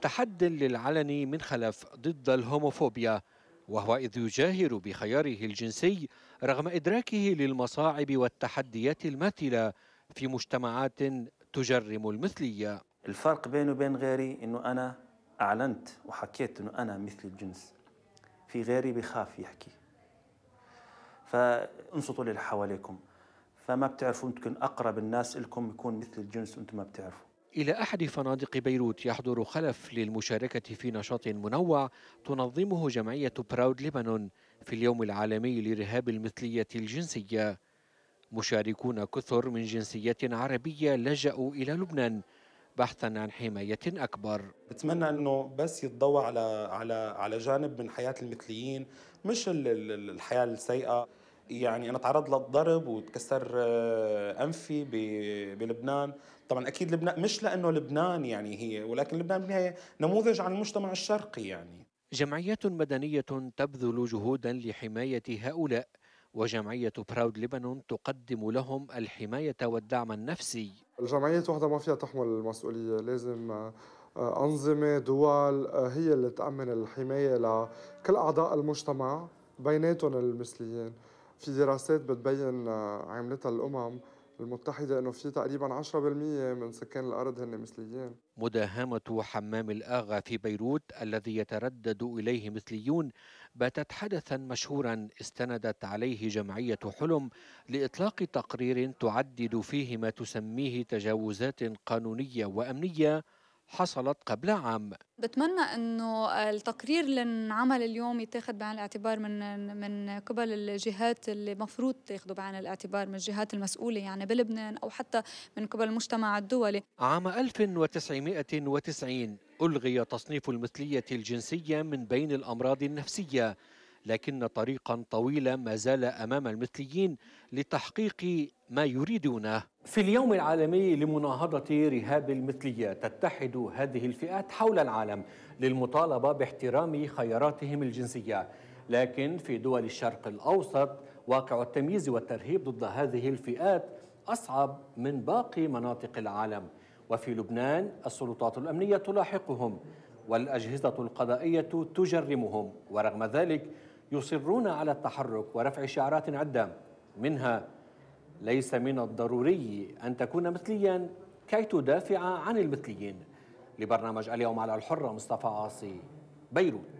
تحد للعلن من خلف ضد الهوموفوبيا وهو إذ يجاهر بخياره الجنسي رغم إدراكه للمصاعب والتحديات الماثلة في مجتمعات تجرم المثلية الفرق بيني وبين غيري أنه أنا أعلنت وحكيت أنه أنا مثل الجنس في غيري بخاف يحكي فانصتوا للي حواليكم فما بتعرفوا يمكن أقرب الناس لكم يكون مثل الجنس وأنتم ما بتعرفوا إلى أحد فنادق بيروت يحضر خلف للمشاركة في نشاط منوع تنظمه جمعية براود لبنان في اليوم العالمي لرهاب المثلية الجنسية مشاركون كثر من جنسيات عربية لجأوا إلى لبنان بحثا عن حماية أكبر بتمنى أنه بس يتضوى على, على, على جانب من حياة المثليين مش الحياة السيئة يعني انا تعرض للضرب وتكسر آه، انفي بلبنان طبعا اكيد لبنان مش لانه لبنان يعني هي ولكن لبنان بالنهايه نموذج عن المجتمع الشرقي يعني جمعيات مدنيه تبذل جهودا لحمايه هؤلاء وجمعية براود لبنان تقدم لهم الحماية والدعم النفسي الجمعية وحدها ما فيها تحمل المسؤولية لازم آه، أنظمة دول آه، هي اللي تأمن الحماية لكل أعضاء المجتمع بيناتهم المثليين في دراسات بتبين آه، عملتها الأمم المتحدة أنه في تقريبا 10% من سكان الأرض هن مثليين مداهمة حمام الآغا في بيروت الذي يتردد إليه مثليون باتت حدثا مشهورا استندت عليه جمعية حلم لإطلاق تقرير تعدد فيه ما تسميه تجاوزات قانونية وأمنية حصلت قبل عام بتمنى انه التقرير اللي انعمل اليوم يتاخذ بعين الاعتبار من من قبل الجهات اللي مفروض تاخذه بعين الاعتبار من الجهات المسؤوله يعني بلبنان او حتى من قبل المجتمع الدولي عام 1990 الغي تصنيف المثليه الجنسيه من بين الامراض النفسيه لكن طريقا طويلا ما زال امام المثليين لتحقيق ما يريدونه. في اليوم العالمي لمناهضه رهاب المثليه تتحد هذه الفئات حول العالم للمطالبه باحترام خياراتهم الجنسيه، لكن في دول الشرق الاوسط واقع التمييز والترهيب ضد هذه الفئات اصعب من باقي مناطق العالم. وفي لبنان السلطات الامنيه تلاحقهم والاجهزه القضائيه تجرمهم ورغم ذلك يصرون على التحرك ورفع شعارات عدة منها ليس من الضروري أن تكون مثليا كي تدافع عن المثليين لبرنامج اليوم على الحرة مصطفى عاصي بيروت